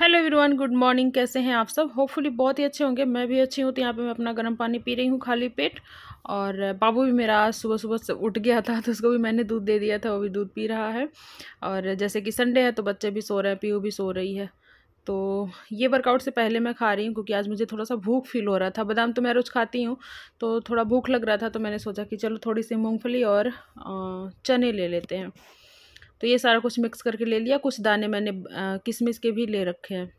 Hello everyone good morning कैसे हैं आप सब होपफुली बहुत ही अच्छे होंगे मैं भी अच्छी हूँ तो यहाँ पे मैं अपना गर्म पानी पी रही हूँ खाली पेट और बाबू भी मेरा आज सुबह सुबह उठ गया था तो उसको भी मैंने दूध दे दिया था वो भी दूध पी रहा है और जैसे कि संडे है तो बच्चे भी सो रहे हैं पीओ भी सो रही है तो ये वर्कआउट से पहले मैं खा रही हूँ क्योंकि आज मुझे थोड़ा सा भूख फील हो रहा था बादाम तो मैं रोज़ खाती हूँ तो थोड़ा भूख लग रहा था तो मैंने सोचा कि चलो थोड़ी सी मूँगफली और चने ले लेते हैं तो ये सारा कुछ मिक्स करके ले लिया कुछ दाने मैंने किशमिश के भी ले रखे हैं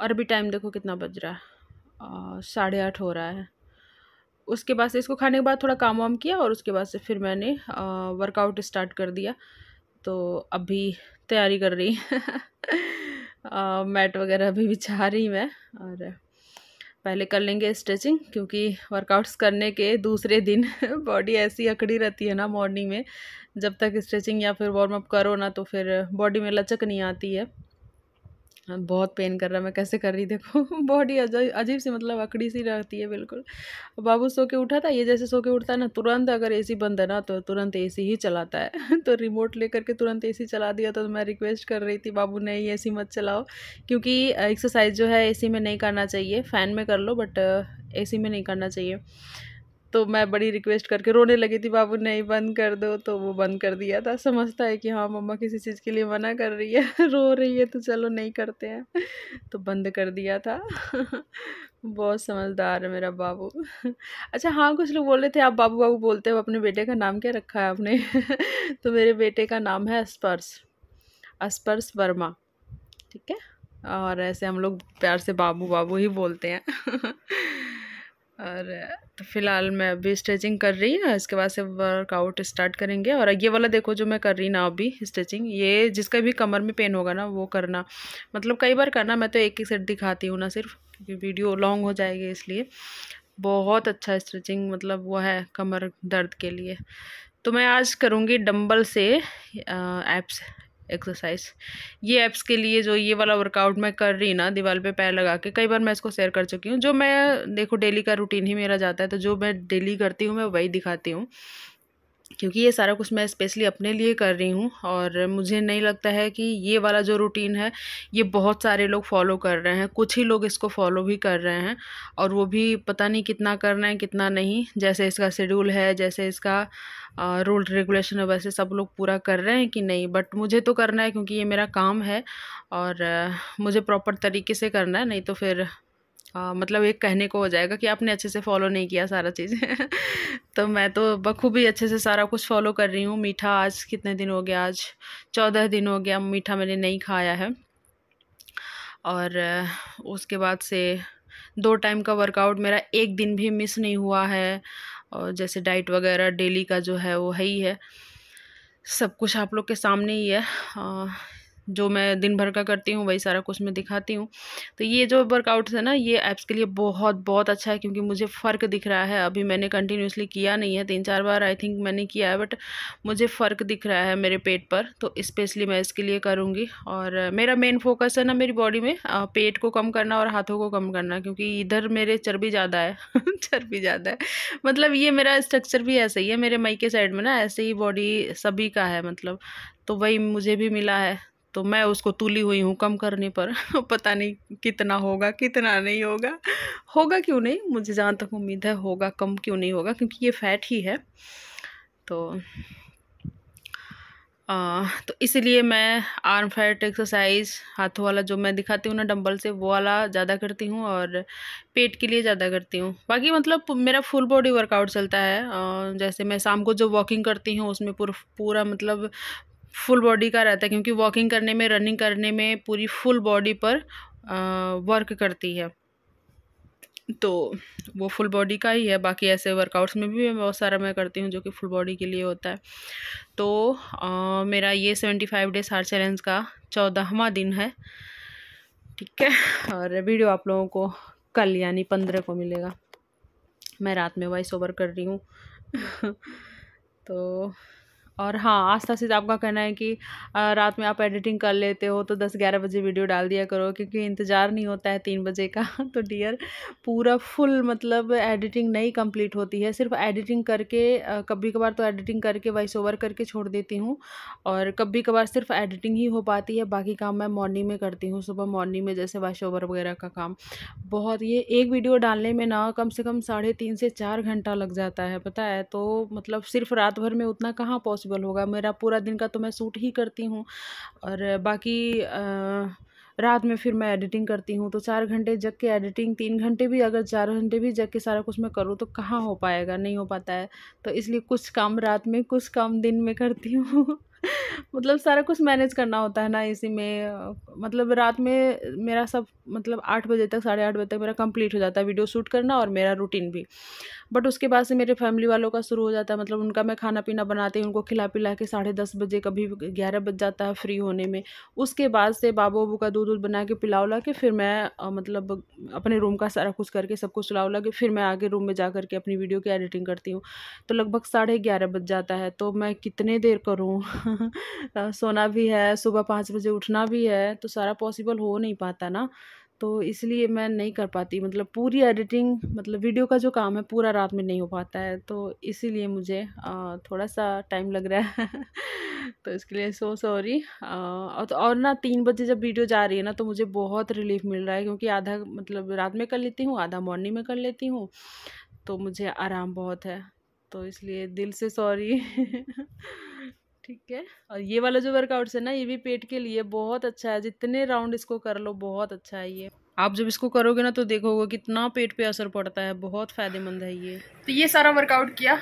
और अभी टाइम देखो कितना बज रहा है साढ़े आठ हो रहा है उसके बाद से इसको खाने के बाद थोड़ा काम वाम किया और उसके बाद से फिर मैंने वर्कआउट स्टार्ट कर दिया तो अभी तैयारी कर रही मैट वगैरह अभी बिछा रही मैं और पहले कर लेंगे स्ट्रेचिंग क्योंकि वर्कआउट्स करने के दूसरे दिन बॉडी ऐसी अकड़ी रहती है ना मॉर्निंग में जब तक स्ट्रेचिंग या फिर वार्म अप करो ना तो फिर बॉडी में लचक नहीं आती है हाँ, बहुत पेन कर रहा मैं कैसे कर रही देखो बॉडी अजीब सी मतलब अकड़ी सी रहती है बिल्कुल बाबू सो के उठा था ये जैसे सो के उठता है ना तुरंत अगर एसी बंद है ना तो तुरंत एसी ही चलाता है तो रिमोट लेकर के तुरंत एसी चला दिया तो मैं रिक्वेस्ट कर रही थी बाबू नहीं ए मत चलाओ क्योंकि एक्सरसाइज जो है ए में नहीं करना चाहिए फ़ैन में कर लो बट ए में नहीं करना चाहिए तो मैं बड़ी रिक्वेस्ट करके रोने लगी थी बाबू नहीं बंद कर दो तो वो बंद कर दिया था समझता है कि हाँ मम्मा किसी चीज़ के लिए मना कर रही है रो रही है तो चलो नहीं करते हैं तो बंद कर दिया था बहुत समझदार है मेरा बाबू अच्छा हाँ कुछ लोग बोल रहे थे आप बाबू बाबू बोलते हो अपने बेटे का नाम क्या रखा है आपने तो मेरे बेटे का नाम है स्पर्श स्पर्श वर्मा ठीक है और ऐसे हम लोग प्यार से बाबू बाबू ही बोलते हैं और तो फिलहाल मैं अभी स्ट्रेचिंग कर रही हूँ इसके बाद से वर्कआउट स्टार्ट करेंगे और ये वाला देखो जो मैं कर रही ना अभी स्ट्रेचिंग ये जिसका भी कमर में पेन होगा ना वो करना मतलब कई बार करना मैं तो एक ही सेट दिखाती हूँ ना सिर्फ क्योंकि वीडियो लॉन्ग हो जाएगी इसलिए बहुत अच्छा स्ट्रेचिंग मतलब वो है कमर दर्द के लिए तो मैं आज करूँगी डम्बल से एप्स एक्सरसाइज ये ऐप्स के लिए जो ये वाला वर्कआउट मैं कर रही ना दीवार पे पैर लगा के कई बार मैं इसको शेयर कर चुकी हूँ जो मैं देखो डेली का रूटीन ही मेरा जाता है तो जो मैं डेली करती हूँ मैं वही दिखाती हूँ क्योंकि ये सारा कुछ मैं स्पेशली अपने लिए कर रही हूँ और मुझे नहीं लगता है कि ये वाला जो रूटीन है ये बहुत सारे लोग फॉलो कर रहे हैं कुछ ही लोग इसको फॉलो भी कर रहे हैं और वो भी पता नहीं कितना कर रहे हैं कितना नहीं जैसे इसका शेड्यूल है जैसे इसका रूल रेगुलेशन है वैसे सब लोग पूरा कर रहे हैं कि नहीं बट मुझे तो करना है क्योंकि ये मेरा काम है और मुझे प्रॉपर तरीके से करना है नहीं तो फिर आ, हाँ, मतलब एक कहने को हो जाएगा कि आपने अच्छे से फॉलो नहीं किया सारा चीज़ तो मैं तो बखूबी अच्छे से सारा कुछ फॉलो कर रही हूँ मीठा आज कितने दिन हो गया आज चौदह दिन हो गया मीठा मैंने नहीं खाया है और उसके बाद से दो टाइम का वर्कआउट मेरा एक दिन भी मिस नहीं हुआ है और जैसे डाइट वगैरह डेली का जो है वो है ही है सब कुछ आप लोग के सामने ही है जो मैं दिन भर का करती हूँ वही सारा कुछ मैं दिखाती हूँ तो ये जो वर्कआउट्स है ना ये ऐप्स के लिए बहुत बहुत अच्छा है क्योंकि मुझे फ़र्क दिख रहा है अभी मैंने कंटिन्यूसली किया नहीं है तीन चार बार आई थिंक मैंने किया है बट मुझे फ़र्क दिख रहा है मेरे पेट पर तो स्पेशली मैं इसके लिए करूँगी और मेरा मेन फोकस है ना मेरी बॉडी में पेट को कम करना और हाथों को कम करना क्योंकि इधर मेरे चर्बी ज़्यादा है चर्बी ज़्यादा है मतलब ये मेरा स्ट्रक्चर भी ऐसा ही है मेरे मई के साइड में ना ऐसे ही बॉडी सभी का है मतलब तो वही मुझे भी मिला है तो मैं उसको तुली हुई हूँ कम करने पर पता नहीं कितना होगा कितना नहीं होगा होगा क्यों नहीं मुझे जहाँ तक उम्मीद है होगा कम क्यों नहीं होगा क्योंकि ये फैट ही है तो आ, तो इसलिए मैं आर्म फैट एक्सरसाइज हाथों वाला जो मैं दिखाती हूँ ना डंबल से वो वाला ज़्यादा करती हूँ और पेट के लिए ज़्यादा करती हूँ बाकी मतलब मेरा फुल बॉडी वर्कआउट चलता है आ, जैसे मैं शाम को जो वॉकिंग करती हूँ उसमें पूर, पूरा मतलब फुल बॉडी का रहता है क्योंकि वॉकिंग करने में रनिंग करने में पूरी फुल बॉडी पर वर्क करती है तो वो फुल बॉडी का ही है बाकी ऐसे वर्कआउट्स में भी मैं बहुत सारा मैं करती हूँ जो कि फुल बॉडी के लिए होता है तो आ, मेरा ये seventy five days hard challenge का चौदहवा दिन है ठीक है और वीडियो आप लोगों को कल यानी पंद्रह को मिलेगा मैं रात में वॉइस ओवर कर रही हूँ तो और हाँ आस्था से तो आपका कहना है कि रात में आप एडिटिंग कर लेते हो तो दस ग्यारह बजे वीडियो डाल दिया करो क्योंकि इंतज़ार नहीं होता है तीन बजे का तो डियर पूरा फुल मतलब एडिटिंग नहीं कंप्लीट होती है सिर्फ एडिटिंग करके कभी कभार तो एडिटिंग करके वॉइस ओवर करके छोड़ देती हूँ और कभी कभार सिर्फ एडिटिंग ही हो पाती है बाकी काम मैं मॉर्निंग में करती हूँ सुबह मॉर्निंग में जैसे वॉइस ओवर वगैरह का काम बहुत ये एक वीडियो डालने में ना कम से कम साढ़े तीन से चार घंटा लग जाता है पता है तो मतलब सिर्फ रात भर में उतना कहाँ पॉसिबल पॉसिबल होगा मेरा पूरा दिन का तो मैं सूट ही करती हूँ और बाकी आ, रात में फिर मैं एडिटिंग करती हूँ तो चार घंटे जग के एडिटिंग तीन घंटे भी अगर चार घंटे भी जग के सारा कुछ मैं करूँ तो कहाँ हो पाएगा नहीं हो पाता है तो इसलिए कुछ काम रात में कुछ काम दिन में करती हूँ मतलब सारा कुछ मैनेज करना होता है ना इसी में मतलब रात में मेरा सब मतलब आठ बजे तक साढ़े आठ बजे तक मेरा कंप्लीट हो जाता है वीडियो शूट करना और मेरा रूटीन भी बट उसके बाद से मेरे फैमिली वालों का शुरू हो जाता है मतलब उनका मैं खाना पीना बनाती हूँ उनको खिला पिला के साढ़े दस बजे कभी ग्यारह बज जाता है फ्री होने में उसके बाद से बाबू बाबू का दूध उध बना के पिला उला के फिर मैं मतलब अपने रूम का सारा कुछ करके सब कुछ सुला उला के फिर मैं आगे रूम में जा करके अपनी वीडियो की एडिटिंग करती हूँ तो लगभग साढ़े ग्यारह बज जाता है तो मैं कितने देर करूँ सोना भी है सुबह पाँच बजे उठना भी है तो सारा पॉसिबल हो नहीं पाता ना तो इसलिए मैं नहीं कर पाती मतलब पूरी एडिटिंग मतलब वीडियो का जो काम है पूरा रात में नहीं हो पाता है तो इसीलिए मुझे थोड़ा सा टाइम लग रहा है तो इसके लिए सो सॉरी और तो और ना तीन बजे जब वीडियो जा रही है ना तो मुझे बहुत रिलीफ मिल रहा है क्योंकि आधा मतलब रात में कर लेती हूँ आधा मॉर्निंग में कर लेती हूँ तो मुझे आराम बहुत है तो इसलिए दिल से सॉरी ठीक है और ये वाला जो वर्कआउट्स है ना ये भी पेट के लिए बहुत अच्छा है जितने राउंड इसको कर लो बहुत अच्छा है ये आप जब इसको करोगे ना तो देखोगे कितना पेट पे असर पड़ता है बहुत फ़ायदेमंद है ये तो ये सारा वर्कआउट किया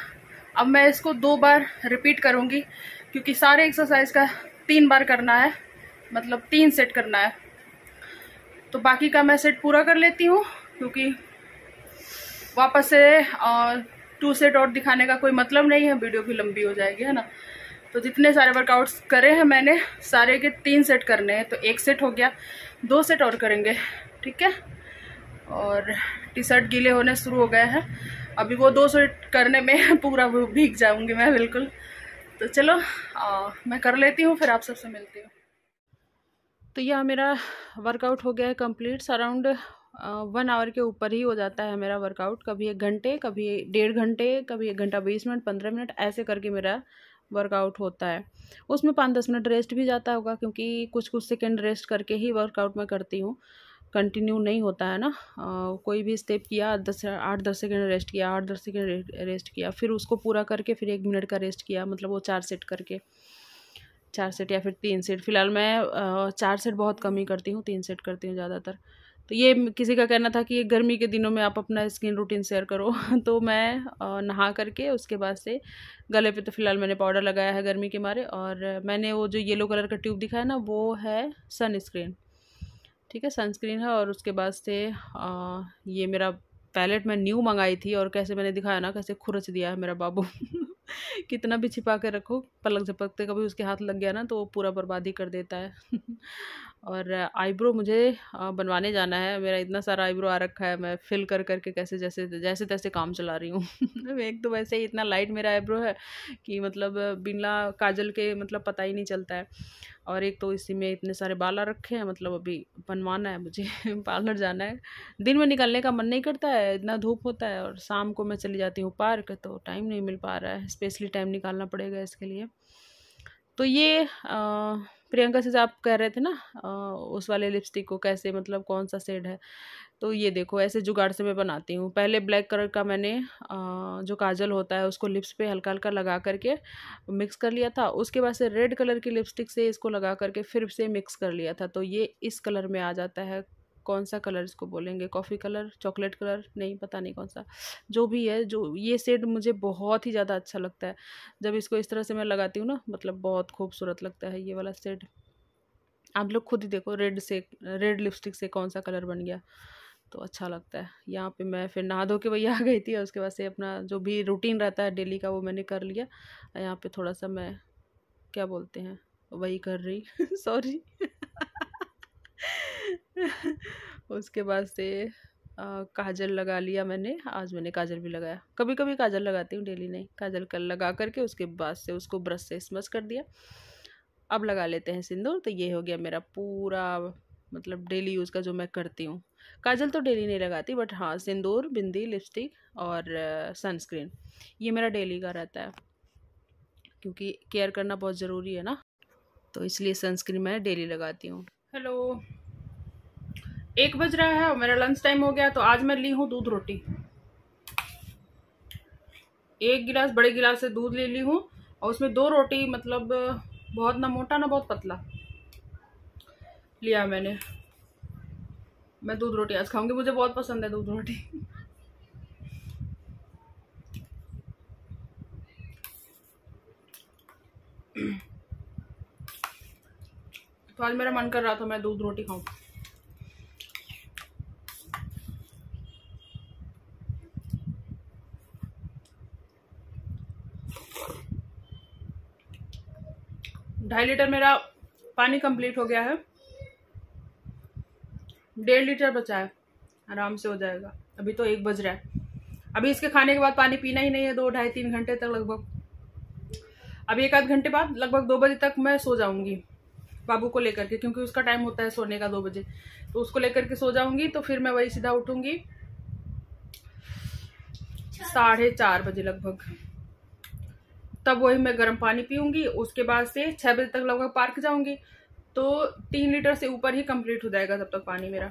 अब मैं इसको दो बार रिपीट करूँगी क्योंकि सारे एक्सरसाइज का तीन बार करना है मतलब तीन सेट करना है तो बाकी का मैं सेट पूरा कर लेती हूँ क्योंकि वापस से टू सेट और दिखाने का कोई मतलब नहीं है वीडियो भी लंबी हो जाएगी है ना तो जितने सारे वर्कआउट्स करे हैं मैंने सारे के तीन सेट करने हैं तो एक सेट हो गया दो सेट और करेंगे ठीक है और टी शर्ट गीले होने शुरू हो गए हैं अभी वो दो सेट करने में पूरा वो भीग जाऊंगी मैं बिल्कुल तो चलो आ, मैं कर लेती हूँ फिर आप सबसे मिलती हूँ तो यह मेरा वर्कआउट हो गया है कम्प्लीट अराउंड वन आवर के ऊपर ही हो जाता है मेरा वर्कआउट कभी एक घंटे कभी डेढ़ घंटे कभी एक घंटा बीस मिनट पंद्रह मिनट ऐसे करके मेरा वर्कआउट होता है उसमें पाँच दस मिनट रेस्ट भी जाता होगा क्योंकि कुछ कुछ सेकेंड रेस्ट करके ही वर्कआउट मैं करती हूँ कंटिन्यू नहीं होता है ना आ, कोई भी स्टेप किया दस आठ दस सेकेंड रेस्ट किया आठ दस सेकेंड रेस्ट किया फिर उसको पूरा करके फिर एक मिनट का रेस्ट किया मतलब वो चार सेट करके चार सेट या फिर तीन सेट फिलहाल मैं चार सेट बहुत कम ही करती हूँ तीन सेट करती हूँ ज़्यादातर तो ये किसी का कहना था कि ये गर्मी के दिनों में आप अपना स्किन रूटीन शेयर करो तो मैं नहा करके उसके बाद से गले पे तो फ़िलहाल मैंने पाउडर लगाया है गर्मी के मारे और मैंने वो जो येलो कलर का ट्यूब दिखाया ना वो है सनस्क्रीन ठीक है सनस्क्रीन है और उसके बाद से ये मेरा पैलेट मैं न्यू मंगाई थी और कैसे मैंने दिखाया ना कैसे खुरच दिया है मेरा बाबू कितना भी छिपा के रखो पलक झपकते कभी उसके हाथ लग गया ना तो वो पूरा बर्बादी कर देता है और आईब्रो मुझे बनवाने जाना है मेरा इतना सारा आईब्रो आ रखा है मैं फिल कर करके कैसे जैसे जैसे तैसे काम चला रही हूँ एक तो वैसे ही इतना लाइट मेरा आईब्रो है कि मतलब बिना काजल के मतलब पता ही नहीं चलता है और एक तो इसी में इतने सारे बाल आ रखे हैं मतलब अभी बनवाना है मुझे पार्लर जाना है दिन में निकलने का मन नहीं करता है इतना धूप होता है और शाम को मैं चली जाती हूँ पार्क तो टाइम नहीं मिल पा रहा है स्पेशली टाइम निकालना पड़ेगा इसके लिए तो ये आ, प्रियंका से आप कह रहे थे ना उस वाले लिपस्टिक को कैसे मतलब कौन सा सेड है तो ये देखो ऐसे जुगाड़ से मैं बनाती हूँ पहले ब्लैक कलर का मैंने जो काजल होता है उसको लिप्स पे हल्का हल्का लगा करके मिक्स कर लिया था उसके बाद से रेड कलर की लिपस्टिक से इसको लगा करके फिर से मिक्स कर लिया था तो ये इस कलर में आ जाता है कौन सा कलर इसको बोलेंगे कॉफ़ी कलर चॉकलेट कलर नहीं पता नहीं कौन सा जो भी है जो ये सेट मुझे बहुत ही ज़्यादा अच्छा लगता है जब इसको इस तरह से मैं लगाती हूँ ना मतलब बहुत खूबसूरत लगता है ये वाला सेट आप लोग खुद ही देखो रेड से रेड लिपस्टिक से कौन सा कलर बन गया तो अच्छा लगता है यहाँ पे मैं फिर नहा धो के वही आ गई थी और उसके बाद से अपना जो भी रूटीन रहता है डेली का वो मैंने कर लिया यहाँ पे थोड़ा सा मैं क्या बोलते हैं वही कर रही सॉरी उसके बाद से आ, काजल लगा लिया मैंने आज मैंने काजल भी लगाया कभी कभी काजल लगाती हूँ डेली नहीं काजल कल लगा करके उसके बाद से उसको ब्रश से स्मच कर दिया अब लगा लेते हैं सिंदूर तो ये हो गया मेरा पूरा मतलब डेली यूज़ का जो मैं करती हूँ काजल तो डेली नहीं लगाती बट हाँ सिंदूर बिंदी लिपस्टिक और सनस्क्रीन ये मेरा डेली का रहता है क्योंकि केयर करना बहुत ज़रूरी है ना तो इसलिए सनस्क्रीन मैं डेली लगाती हूँ हेलो एक बज रहा है और मेरा लंच टाइम हो गया तो आज मैं ली हूँ दूध रोटी एक गिलास बड़े गिलास से दूध ले ली हूँ और उसमें दो रोटी मतलब बहुत ना मोटा ना बहुत पतला लिया मैंने मैं दूध रोटी आज खाऊंगी मुझे बहुत पसंद है दूध रोटी तो आज मेरा मन कर रहा था मैं दूध रोटी खाऊं ढाई लीटर मेरा पानी कंप्लीट हो गया है डेढ़ लीटर बचा है आराम से हो जाएगा अभी तो एक बज रहा है अभी इसके खाने के बाद पानी पीना ही नहीं है दो ढाई तीन घंटे तक लगभग अभी एक आध घंटे बाद लगभग दो बजे तक मैं सो जाऊंगी बाबू को लेकर के क्योंकि उसका टाइम होता है सोने का दो बजे तो उसको लेकर के सो जाऊंगी तो फिर मैं वही सीधा उठूंगी साढ़े चार बजे लगभग तब वही मैं गर्म पानी पीऊंगी उसके बाद से छह बजे तक लगभग पार्क जाऊंगी तो तीन लीटर से ऊपर ही कंप्लीट हो जाएगा तब तक पानी मेरा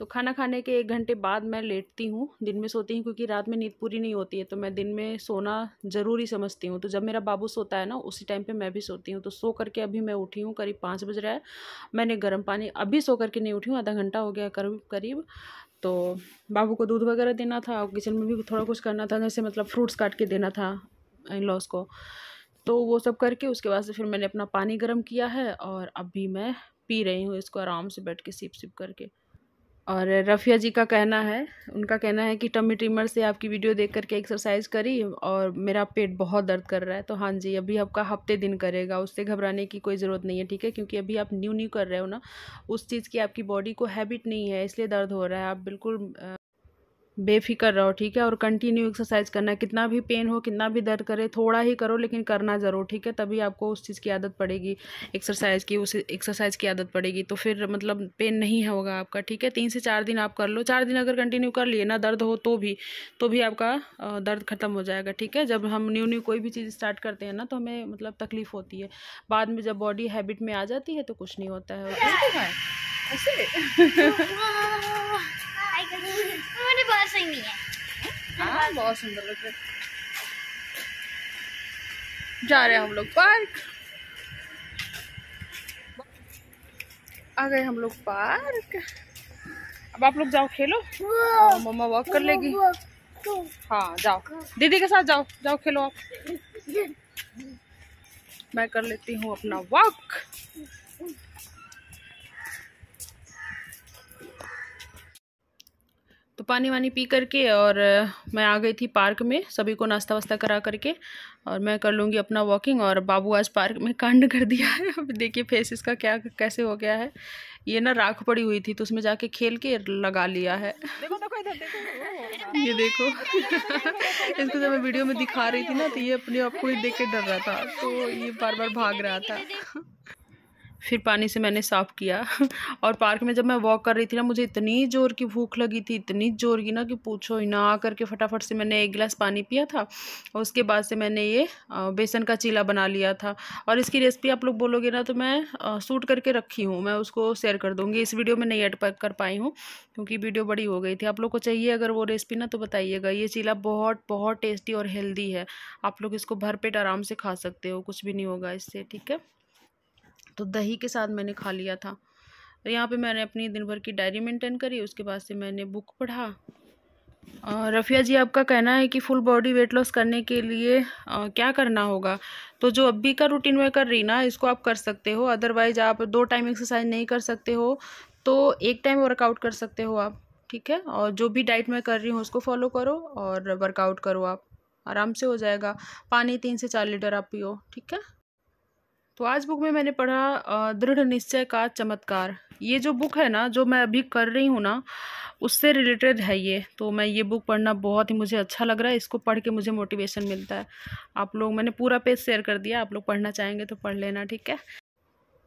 तो खाना खाने के एक घंटे बाद मैं लेटती हूँ दिन में सोती हूँ क्योंकि रात में नींद पूरी नहीं होती है तो मैं दिन में सोना ज़रूरी समझती हूँ तो जब मेरा बाबू सोता है ना उसी टाइम पे मैं भी सोती हूँ तो सो करके अभी मैं उठी हूँ करीब पाँच बज रहा है मैंने गर्म पानी अभी सो करके नहीं उठी हूँ आधा घंटा हो गया करीब करीब तो बाबू को दूध वगैरह देना था और किचन में भी थोड़ा कुछ करना था जैसे मतलब फ्रूट्स काट के देना था इन लॉस को तो वो सब करके उसके बाद से फिर मैंने अपना पानी गर्म किया है और अभी मैं पी रही हूँ इसको आराम से बैठ के सिप सिप करके और रफ़िया जी का कहना है उनका कहना है कि टमी ट्रिमर से आपकी वीडियो देख करके एक्सरसाइज करी और मेरा पेट बहुत दर्द कर रहा है तो हाँ जी अभी आपका हफ्ते दिन करेगा उससे घबराने की कोई ज़रूरत नहीं है ठीक है क्योंकि अभी आप न्यू न्यू कर रहे हो ना उस चीज़ की आपकी बॉडी को हैबिट नहीं है इसलिए दर्द हो रहा है आप बिल्कुल बेफिक्र रहो ठीक है और कंटिन्यू एक्सरसाइज करना कितना भी पेन हो कितना भी दर्द करे थोड़ा ही करो लेकिन करना ज़रूर ठीक है तभी आपको उस चीज़ की आदत पड़ेगी एक्सरसाइज की उस एक्सरसाइज की आदत पड़ेगी तो फिर मतलब पेन नहीं होगा आपका ठीक है तीन से चार दिन आप कर लो चार दिन अगर कंटिन्यू कर लिए ना दर्द हो तो भी तो भी आपका दर्द ख़त्म हो जाएगा ठीक है जब हम न्यू न्यू कोई भी चीज़ स्टार्ट करते हैं ना तो हमें मतलब तकलीफ़ होती है बाद में जब बॉडी हैबिट में आ जाती है तो कुछ नहीं होता है ऐसे हाँ। बहुत सुंदर लग रहा है जा रहे हैं हम लोग पार्क आ गए हम लोग पार्क अब आप लोग जाओ खेलो मम्मा वॉक कर लेगी हाँ जाओ दीदी के साथ जाओ जाओ खेलो आप मैं कर लेती हूँ अपना वॉक तो पानी वानी पी करके और मैं आ गई थी पार्क में सभी को नाश्ता वास्ता करा करके और मैं कर लूँगी अपना वॉकिंग और बाबू आज पार्क में कांड कर दिया है अब देखिए फेस इसका क्या कैसे हो गया है ये ना राख पड़ी हुई थी तो उसमें जाके खेल के लगा लिया है ये देखो इसको जब मैं वीडियो में दिखा रही थी ना तो ये अपने आप को ही देख के डर रहा था तो ये बार बार भाग रहा था फिर पानी से मैंने साफ़ किया और पार्क में जब मैं वॉक कर रही थी ना मुझे इतनी ज़ोर की भूख लगी थी इतनी ज़ोर की ना कि पूछो ही ना करके फटाफट से मैंने एक गिलास पानी पिया था और उसके बाद से मैंने ये बेसन का चीला बना लिया था और इसकी रेसिपी आप लोग बोलोगे ना तो मैं सूट करके रखी हूँ मैं उसको शेयर कर दूँगी इस वीडियो में नहीं एड कर पाई हूँ क्योंकि वीडियो बड़ी हो गई थी आप लोग को चाहिए अगर वो रेसिपी ना तो बताइएगा ये चीला बहुत बहुत टेस्टी और हेल्दी है आप लोग इसको भर आराम से खा सकते हो कुछ भी नहीं होगा इससे ठीक है तो दही के साथ मैंने खा लिया था तो यहाँ पे मैंने अपनी दिन भर की डायरी मेंटेन करी उसके बाद से मैंने बुक पढ़ा रफ़िया जी आपका कहना है कि फुल बॉडी वेट लॉस करने के लिए आ, क्या करना होगा तो जो अभी का रूटीन में कर रही ना इसको आप कर सकते हो अदरवाइज़ आप दो टाइम एक्सरसाइज नहीं कर सकते हो तो एक टाइम वर्कआउट कर सकते हो आप ठीक है और जो भी डाइट मैं कर रही हूँ उसको फॉलो करो और वर्कआउट करो आप आराम से हो जाएगा पानी तीन से चार लीटर आप पियो ठीक है तो आज बुक में मैंने पढ़ा दृढ़ निश्चय का चमत्कार ये जो बुक है ना जो मैं अभी कर रही हूँ ना उससे रिलेटेड है ये तो मैं ये बुक पढ़ना बहुत ही मुझे अच्छा लग रहा है इसको पढ़ के मुझे मोटिवेशन मिलता है आप लोग मैंने पूरा पेज शेयर कर दिया आप लोग पढ़ना चाहेंगे तो पढ़ लेना ठीक है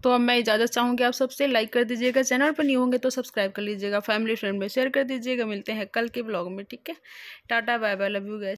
तो अब मैं इजाज़त चाहूँगी आप सबसे लाइक कर दीजिएगा चैनल पर नहीं होंगे तो सब्सक्राइब कर लीजिएगा फैमिली फ्रेंड में शेयर कर दीजिएगा मिलते हैं कल के ब्लॉग में ठीक है tata bye bye love you gas